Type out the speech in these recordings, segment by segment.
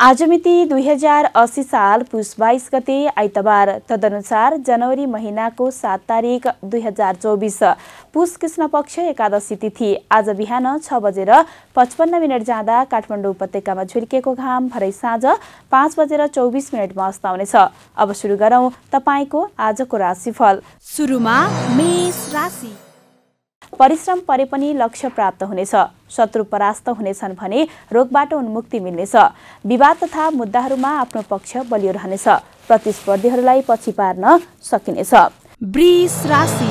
आज मिति दुई हजार असी साल पुष बाइस गते आइतबार तदनुसार जनवरी महिनाको सात तारिक दुई हजार चौबिस पुष कृष्ण पक्ष एकादशी तिथि आज बिहान छ बजेर पचपन्न मिनट जाँदा काठमाडौँ उपत्यकामा झुर्किएको घाम भरै साँझ पाँच बजेर चौबिस मिनटमा अस्ताउनेछ अब सुरु गरौँ तपाईँको आजको राशिफल सुरुमा मेष राशि परिश्रम परे पनि लक्ष्य प्राप्त हुनेछ शत्रु परास्त हुनेछन् भने रोगबाट उन्मुक्ति मिल्नेछ विवाद तथा मुद्दाहरूमा आफ्नो पक्ष बलियो रहनेछ प्रतिस्पर्धीहरूलाई पछि पार्न सकिनेछ राशि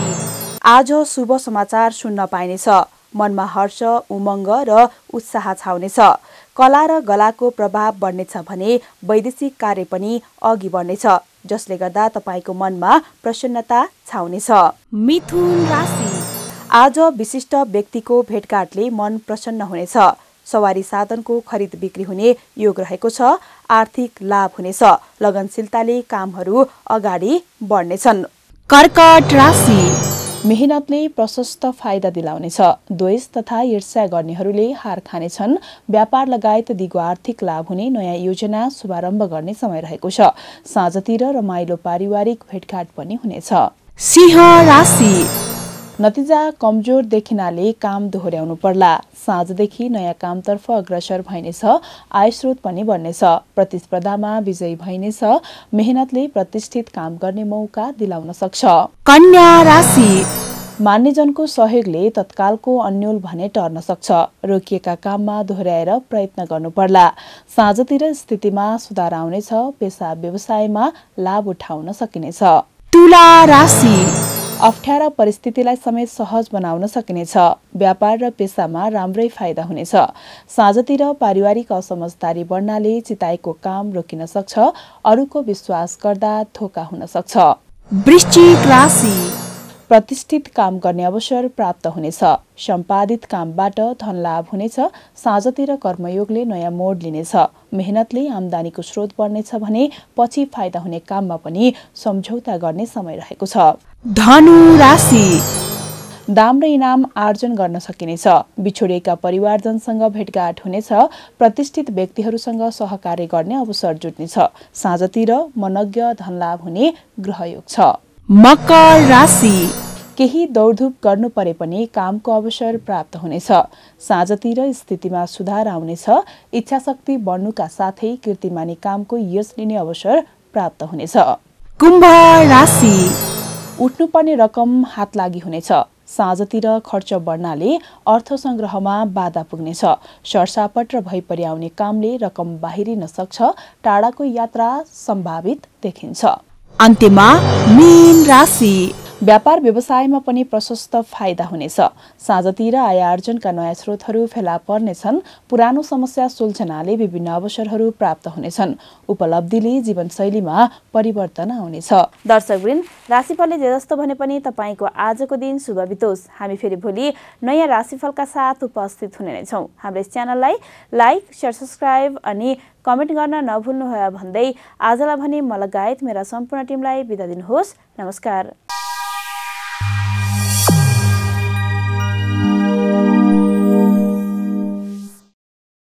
आज शुभ समाचार सुन्न पाइनेछ मनमा हर्ष उमङ्ग र उत्साह छाउनेछ कला र गलाको प्रभाव बढ्नेछ भने वैदेशिक कार्य पनि अघि बढ्नेछ जसले गर्दा तपाईँको मनमा प्रसन्नता छाउनेछ मिथुन राशि आज विशिष्ट व्यक्तिको भेटघाटले मन प्रसन्न हुनेछ सवारी साधनको खरिद बिक्री हुने योग रहेको छ आर्थिक लाभ हुनेछ लगनशीलताले कामहरू अगाडि बढ्नेछन् कर्कट राशि मेहनतले प्रशस्त फाइदा दिलाउनेछ द्वेष तथा ईर्ष्या गर्नेहरूले हार खानेछन् व्यापार लगायत दिगो आर्थिक लाभ हुने नयाँ योजना शुभारम्भ गर्ने समय रहेको छ साँझतिर रमाइलो पारिवारिक भेटघाट पनि हुनेछ सिंह राशि नतिजा कमजोर देखिनाले काम दोहोऱ्याउनु पर्ला साँझदेखि नयाँ कामतर्फ अग्रसर भइनेछ आय स्रोत पनि बन्नेछ प्रतिस्पर्धामा विजयी भइनेछ मेहनतले प्रतिष्ठित काम गर्ने मौका दिलाउन सक्छ कन्या राशि मान्यजनको सहयोगले तत्कालको अन्यल भने टर्न सक्छ रोकिएका काममा दोहोऱ्याएर प्रयत्न गर्नुपर्ला साँझतिर स्थितिमा सुधार आउनेछ पेसा व्यवसायमा लाभ उठाउन सकिनेछ तुला राशि अप्ठ्यारा परिस्थितिलाई समेत सहज बनाउन सकिनेछ व्यापार र पेसामा राम्रै फाइदा हुनेछ साँझतिर पारिवारिक असमझदारी बढ्नाले चिताएको काम रोकिन सक्छ अरूको विश्वास गर्दा धोका हुन सक्छ प्रतिष्ठित काम गर्ने अवसर प्राप्त हुनेछ सम्पादित कामबाट धनलाभ हुनेछ साँझतिर कर्मयोगले नयाँ मोड लिनेछ मेहनतले आमदानीको स्रोत बढ्नेछ भने पछि फाइदा हुने काममा पनि सम्झौता गर्ने समय रहेको छ धनु राशि दाम र इनाम आर्जन गर्न सकिनेछ बिछोडिएका परिवारजनसँग भेटघाट हुनेछ प्रतिष्ठित व्यक्तिहरूसँग सहकार्य गर्ने अवसर जुट्नेछ साँझतिर मनज्ञ धनलाभ हुने ग्रहयोग छ मकर राशि केही दौडधुप गर्नु परे पनि कामको अवसर प्राप्त हुनेछ साँझतिर स्थितिमा सुधार आउनेछ इच्छा बढ्नुका साथै कृतिमानी कामको यस लिने अवसर प्राप्त हुनेछ कुम्भ राशि उठ्नुपर्ने रकम हात लागि हुनेछ साँझतिर खर्च बढ्नाले अर्थ सङ्ग्रहमा बाधा पुग्नेछ सर्सापट र भइपरि आउने कामले रकम बाहिरिन सक्छ टाढाको यात्रा सम्भावित देखिन्छ अन्त्यमा राशि व्यापार व्यवसायमा पनि प्रशस्त फाइदा हुनेछ साँझतिर आय आर्जनका नयाँ स्रोतहरू फेला पर्नेछन् पुरानो समस्या सुल्झनाले विभिन्न अवसरहरू प्राप्त हुनेछन् उपलब्धिले जीवनशैलीमा परिवर्तन आउनेछ दर्शकवृन्द राशिफलले जे जस्तो भने पनि तपाईँको आजको दिन शुभ बितोस् हामी फेरि भोलि नयाँ राशिफलका साथ उपस्थित हुने नै छौँ हाम्रो यस च्यानललाई लाइक सेयर सब्सक्राइब अनि कमेन्ट गर्न नभुल्नुहोला भन्दै आजलाई भने म लगायत मेरा सम्पूर्ण टिमलाई बिदा दिनुहोस् नमस्कार